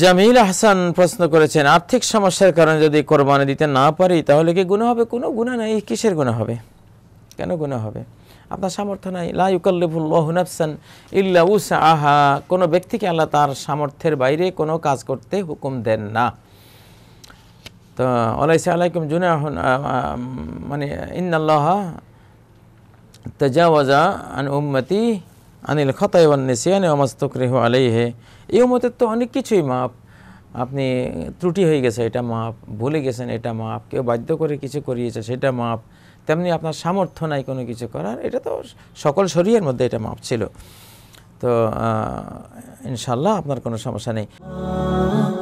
জামিল হাসান প্রশ্ন করেছেন আর্থিক সমস্যার কারণে যদি কোরবানি দিতে না পারি তাহলে কি গুণা হবে কোনো গুণা নাই কিসের গুণা হবে কেন গুণা হবে আপনার সামর্থ্য নাই লাউকাল্লিফুল্লাহনাফসান ইল্লা আহা কোনো ব্যক্তিকে আল্লাহ তার সামর্থ্যের বাইরে কোনো কাজ করতে হুকুম দেন না তো আলাইসা আলাইকুম জুন মানে ইন্নাল্লাহ তাজাওয়াজা আন উম্মতি আনিল অমাস্তক নেসিয়ানে অমাস্তকরেহ আলাইহে এই উমতের তো অনেক কিছুই মাপ আপনি ত্রুটি হয়ে গেছে এটা মাপ ভুলে গেছেন এটা মাপ কেউ বাধ্য করে কিছু করিয়েছে সেটা মাপ তেমনি আপনার সামর্থ্য নাই কোনো কিছু করার এটা তো সকল শরীরের মধ্যে এটা মাপ ছিল তো ইনশাল্লাহ আপনার কোনো সমস্যা নেই